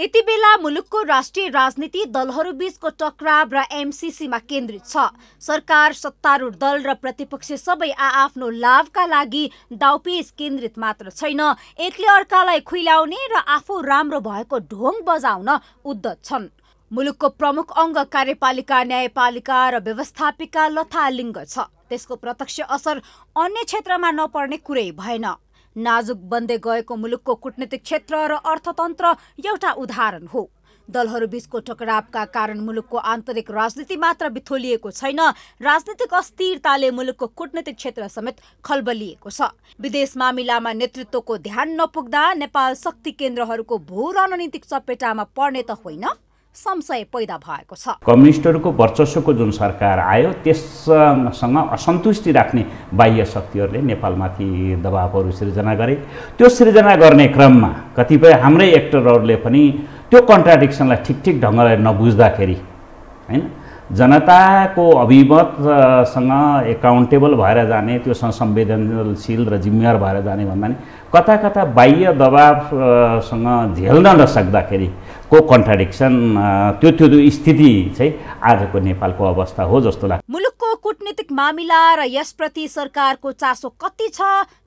यति बेला मुलुकको राष्ट्रिय राजनीति बीचको टक्राव र एमसिसीमा केन्द्रित छ सरकार सत्तारूढ दल र प्रतिपक्ष सबै आआफ्नो लाभका लागि दाउपेच केन्द्रित मात्र छैन एकले अर्कालाई खुइलाउने र आफू राम्रो भएको ढोङ बजाउन उद्धत छन् मुलुकको प्रमुख अङ्ग कार्यपालिका न्यायपालिका र व्यवस्थापिका लथालिङ्ग छ त्यसको प्रत्यक्ष असर अन्य क्षेत्रमा नपर्ने कुरै भएन नाजुक बन्दै गएको मुलुकको कुटनीतिक क्षेत्र र अर्थतन्त्र एउटा उदाहरण हो दलहरूबीचको टकरावका कारण मुलुकको आन्तरिक राजनीति मात्र बिथोलिएको छैन राजनीतिक अस्थिरताले मुलुकको कुटनीतिक क्षेत्र समेत खलबलिएको छ विदेश मामिलामा नेतृत्वको ध्यान नपुग्दा नेपाल शक्ति केन्द्रहरूको भू रणनीतिक चपेटामा पर्ने त होइन संशय पैदा भएको छ कम्युनिस्टहरूको वर्चस्वको जुन सरकार आयो त्यससँग असन्तुष्टि राख्ने बाह्य शक्तिहरूले नेपालमाथि दबावहरू सिर्जना गरे त्यो सिर्जना गर्ने क्रममा कतिपय हाम्रै एक्टरहरूले पनि त्यो कन्ट्राडिक्सनलाई ठिक ठिक ढङ्गले नबुझ्दाखेरि होइन जनताको अभिमतसँग एकाउन्टेबल भएर जाने त्योसँग संवेदनशील र जिम्मेवार भएर जाने भन्दा नि कता कता बाह्य दबावसँग झेल्न नसक्दाखेरि को कन्ट्राडिक्सन त्यो त्यो स्थिति चाहिँ आजको नेपालको अवस्था हो जस्तो लाग्छ मुलुकको कुटनीतिक मामिला र यसप्रति सरकारको चासो कति छ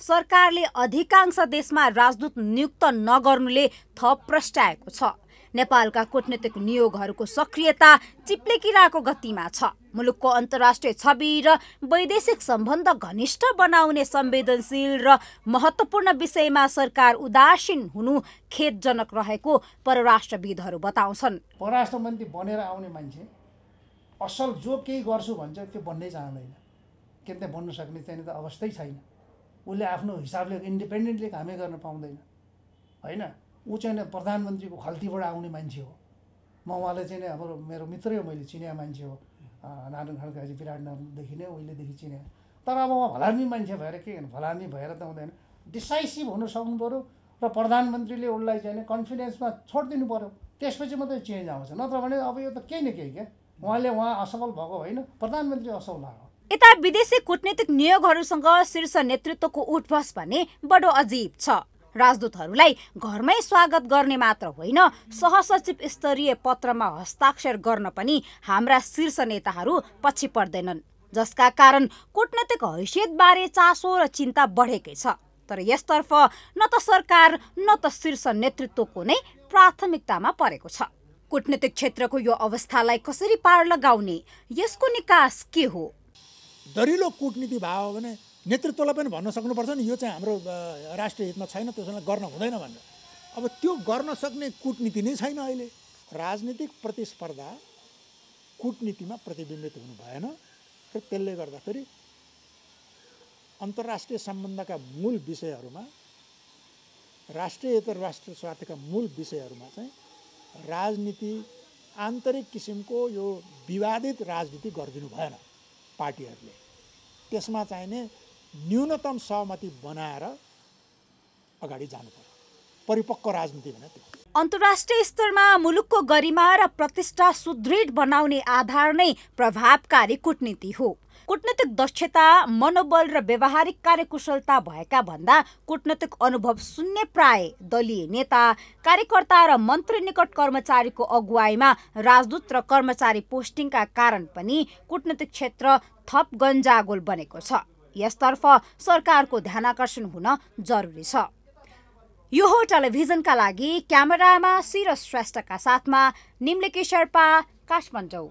सरकारले अधिकांश देशमा राजदूत नियुक्त नगर्नुले थप प्रस्ट्याएको छ नेपालका कूटनीतिक नियोगहरूको सक्रियता चिप्ले गतिमा छ मुलुकको अन्तर्राष्ट्रिय छवि र वैदेशिक सम्बन्ध घनिष्ठ बनाउने संवेदनशील र महत्त्वपूर्ण विषयमा सरकार उदासीन हुनु खेदजनक रहेको परराष्ट्रविदहरू बताउँछन् परराष्ट्र मन्त्री बनेर आउने मान्छे असल जो केही गर्छु भन्छ त्यो भन्नै चाहँदैन के त्यहाँ भन्न सक्ने चाहिँ त अवस्थै छैन उसले आफ्नो हिसाबले इन्डिपेन्डेन्टली कामै गर्न पाउँदैन होइन ऊ चाहिँ प्रधानमन्त्रीको खल्तीबाट आउने मान्छे हो म उहाँलाई चाहिँ अब मेरो मित्रै हो मैले चिने मान्छे हो नारायण खड्काजी विराटनगरदेखि नै उहिलेदेखि चिने तर अब उहाँ भलामी मान्छे भएर के गर्नु भलामी भएर त हुँदैन डिसाइसिभ हुन सक्नु पऱ्यो र प्रधानमन्त्रीले उसलाई चाहिँ कन्फिडेन्समा छोडिदिनु पऱ्यो त्यसपछि मात्रै चेन्ज आउँछ नत्र भने अब यो त केही न केही क्या उहाँले उहाँ असफल भएको होइन प्रधानमन्त्री असफल भएको यता विदेशी कुटनीतिक नियोगहरूसँग शीर्ष नेतृत्वको उठबस भने बडो अजीब छ राजदूतहरूलाई घरमै स्वागत गर्ने मात्र होइन सहसचिव स्तरीय पत्रमा हस्ताक्षर गर्न पनि हाम्रा शीर्ष नेताहरू पछि पर्दैनन् जसका कारण कुटनैतिक हैसियतबारे चासो र चिन्ता बढेकै छ तर यसतर्फ न त सरकार न त शीर्ष नेतृत्वको नै प्राथमिकतामा परेको छ कुटनीतिक क्षेत्रको यो अवस्थालाई कसरी पार लगाउने यसको निकास के हो दरिलो कुटनीति भयो भने नेतृत्वलाई पनि भन्न सक्नुपर्छ नि यो चाहिँ हाम्रो राष्ट्रिय हितमा छैन त्यसलाई गर्न हुँदैन भनेर अब त्यो गर्न सक्ने कुटनीति नै छैन अहिले राजनीतिक प्रतिस्पर्धा कुटनीतिमा प्रतिबिम्बित हुनु भएन र त्यसले गर्दाखेरि अन्तर्राष्ट्रिय सम्बन्धका मूल विषयहरूमा राष्ट्रिय र राष्ट्र स्वार्थका मूल विषयहरूमा चाहिँ राजनीति आन्तरिक किसिमको यो विवादित राजनीति गरिदिनु भएन पार्टीहरूले त्यसमा चाहिने न्यूनतम सहमति बनाएर अगाडि जानु पर्यो परिपक्व राजनीति भने त्यो अन्तर्राष्ट्रिय स्तरमा मुलुकको गरिमा र प्रतिष्ठा सुदृढ बनाउने आधार नै प्रभावकारी कुटनीति हो कुटनैतिक दक्षता मनोबल र व्यवहारिक कार्यकुशलता भएका भन्दा कुटनैतिक अनुभव सुन्ने प्राय दलीय नेता कार्यकर्ता र मन्त्री निकट कर्मचारीको अगुवाईमा राजदूत र कर्मचारी पोस्टिङका कारण पनि कुटनैतिक क्षेत्र थप गन्जागोल बनेको छ यसतर्फ सरकारको ध्यान आकर्षण हुन जरुरी छ यो हो टेलिभिजनका लागि क्यामेरामा शिर श्रेष्ठका साथमा निम्लेकी शेर्पा काठमाडौँ